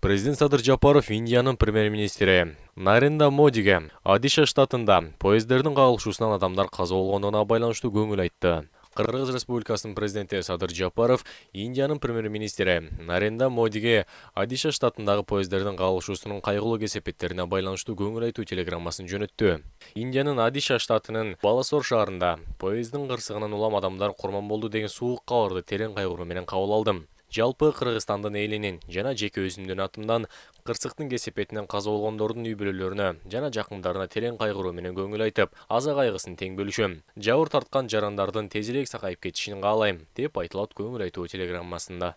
Президент Садыр Жапаров Индияның премьер-министрі Наренда Модиге Адиша штатында поезддердің қағылышуынан адамдар қаза болғандығына байланысты көңіл айтты. Қырғыз Республикасының президенті Садыр Жапаров Индияның премьер-министрі Наренда Модиге Адиша штатындағы поезддердің қағылышуының қайғылы кесепеттеріне байланысты көңіл айту телеграммасын жөнөттү. Индияның Адиша штатының Баласор шаарында поезддин қырсығынан улам адамдар курман болды деген суық қауырды терең кайгыруу менен алдым жалпы кыргызстандын элинин жана жеке өзүмдүн атымдан кырсыктын кесепетинен каза болгондордун үй бүлөлөрүнө жана жакындарына терең кайгыруу менен көңүл айтып аза кайгысын тең бөлүшөм жабыр тарткан жарандардын тезирээк сакайып кетишин каалайм деп айтылат көңүл айтуу телеграммасында